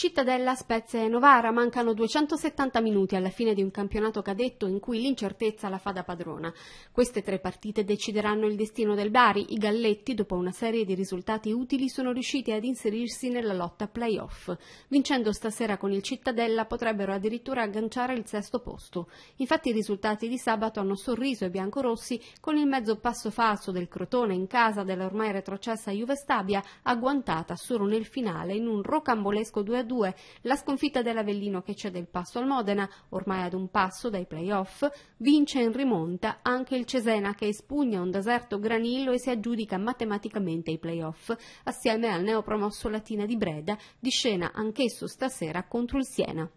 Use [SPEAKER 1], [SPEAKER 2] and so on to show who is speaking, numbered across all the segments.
[SPEAKER 1] Cittadella, Spezia e Novara mancano 270 minuti alla fine di un campionato cadetto in cui l'incertezza la fa da padrona. Queste tre partite decideranno il destino del Bari. I Galletti, dopo una serie di risultati utili, sono riusciti ad inserirsi nella lotta playoff. Vincendo stasera con il Cittadella potrebbero addirittura agganciare il sesto posto. Infatti i risultati di sabato hanno sorriso i biancorossi con il mezzo passo falso del Crotone in casa della ormai retrocessa Juve Stabia, agguantata solo nel finale in un rocambolesco 2 2 2, la sconfitta dell'Avellino che cede il passo al Modena, ormai ad un passo dai playoff, vince in rimonta anche il Cesena che espugna un deserto granillo e si aggiudica matematicamente ai playoff, assieme al neopromosso Latina di Breda, di scena anch'esso stasera contro il Siena.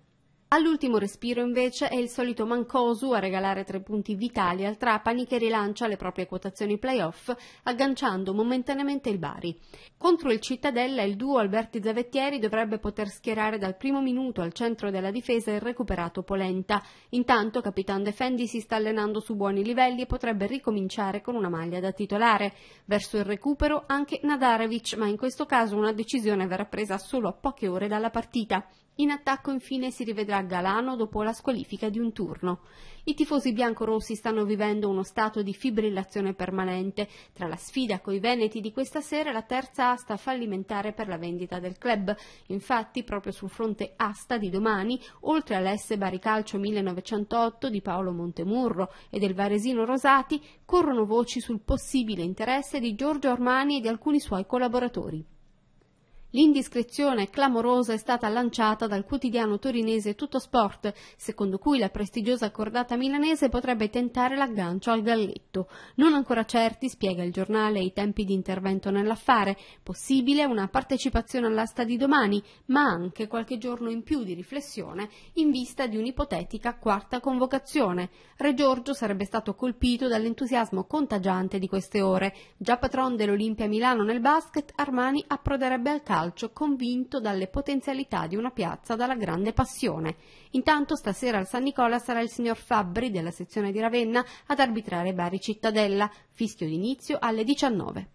[SPEAKER 1] All'ultimo respiro invece è il solito Mancosu a regalare tre punti vitali al Trapani che rilancia le proprie quotazioni playoff agganciando momentaneamente il Bari. Contro il Cittadella il duo Alberti Zavettieri dovrebbe poter schierare dal primo minuto al centro della difesa il recuperato Polenta. Intanto Capitan Defendi si sta allenando su buoni livelli e potrebbe ricominciare con una maglia da titolare. Verso il recupero anche Nadarevic, ma in questo caso una decisione verrà presa solo a poche ore dalla partita. In attacco infine si rivedrà Galano dopo la squalifica di un turno. I tifosi biancorossi stanno vivendo uno stato di fibrillazione permanente. Tra la sfida coi Veneti di questa sera e la terza asta fallimentare per la vendita del club. Infatti, proprio sul fronte asta di domani, oltre all'S Baricalcio 1908 di Paolo Montemurro e del Varesino Rosati, corrono voci sul possibile interesse di Giorgio Armani e di alcuni suoi collaboratori. L'indiscrezione clamorosa è stata lanciata dal quotidiano torinese Tutto Sport, secondo cui la prestigiosa cordata milanese potrebbe tentare l'aggancio al galletto. Non ancora certi, spiega il giornale, i tempi di intervento nell'affare, possibile una partecipazione all'asta di domani, ma anche qualche giorno in più di riflessione in vista di un'ipotetica quarta convocazione. Re Giorgio sarebbe stato colpito dall'entusiasmo contagiante di queste ore. Già patron dell'Olimpia Milano nel basket, Armani approderebbe al calcio calcio convinto dalle potenzialità di una piazza dalla grande passione. Intanto stasera al San Nicola sarà il signor Fabbri della sezione di Ravenna ad arbitrare Bari Cittadella, fischio d'inizio alle 19.